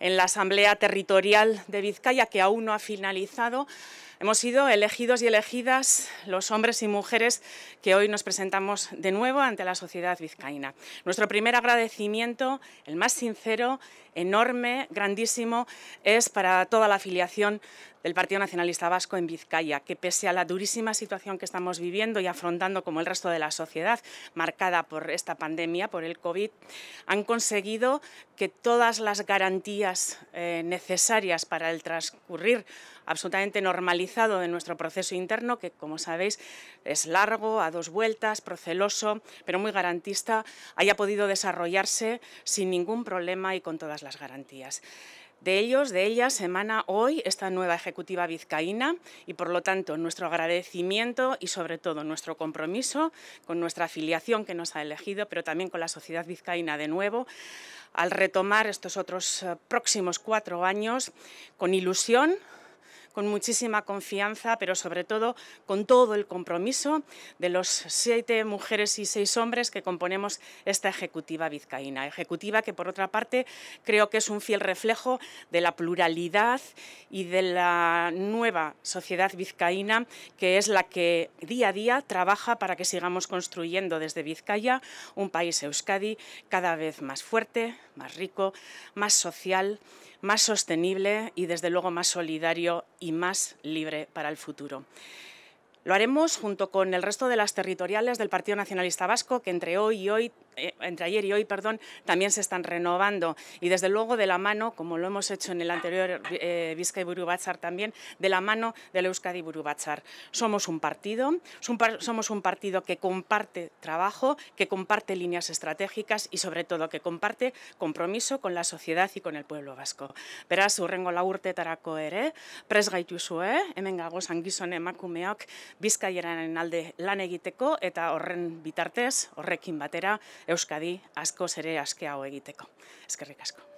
en la Asamblea Territorial de Vizcaya, que aún no ha finalizado, Hemos sido elegidos y elegidas los hombres y mujeres que hoy nos presentamos de nuevo ante la sociedad vizcaína. Nuestro primer agradecimiento, el más sincero, enorme, grandísimo, es para toda la afiliación del Partido Nacionalista Vasco en Vizcaya, que pese a la durísima situación que estamos viviendo y afrontando como el resto de la sociedad, marcada por esta pandemia, por el COVID, han conseguido que todas las garantías eh, necesarias para el transcurrir absolutamente normalizado de nuestro proceso interno, que como sabéis es largo, a dos vueltas, proceloso, pero muy garantista, haya podido desarrollarse sin ningún problema y con todas las garantías. De ellos, de ellas, semana hoy esta nueva ejecutiva vizcaína y por lo tanto nuestro agradecimiento y sobre todo nuestro compromiso con nuestra afiliación que nos ha elegido, pero también con la sociedad vizcaína de nuevo, al retomar estos otros eh, próximos cuatro años con ilusión, con muchísima confianza, pero sobre todo con todo el compromiso de los siete mujeres y seis hombres que componemos esta ejecutiva vizcaína. Ejecutiva que, por otra parte, creo que es un fiel reflejo de la pluralidad y de la nueva sociedad vizcaína, que es la que día a día trabaja para que sigamos construyendo desde Vizcaya un país Euskadi cada vez más fuerte, más rico, más social más sostenible y desde luego más solidario y más libre para el futuro. Lo haremos junto con el resto de las territoriales del Partido Nacionalista Vasco, que entre hoy y hoy eh, entre ayer y hoy, perdón, también se están renovando y desde luego de la mano, como lo hemos hecho en el anterior eh, Vizcay burubachar también, de la mano del Euskadi burubachar Somos un partido, somos un partido que comparte trabajo, que comparte líneas estratégicas y sobre todo que comparte compromiso con la sociedad y con el pueblo vasco. Beraz, urrengo tarako ere, presgaitu eh? hemen gago angizon emakumeok bizkaieraren alde lan egiteko eta horren bitartez, horrekin batera, Euskadi asko zere askeago egiteko. Ezkerrik asko.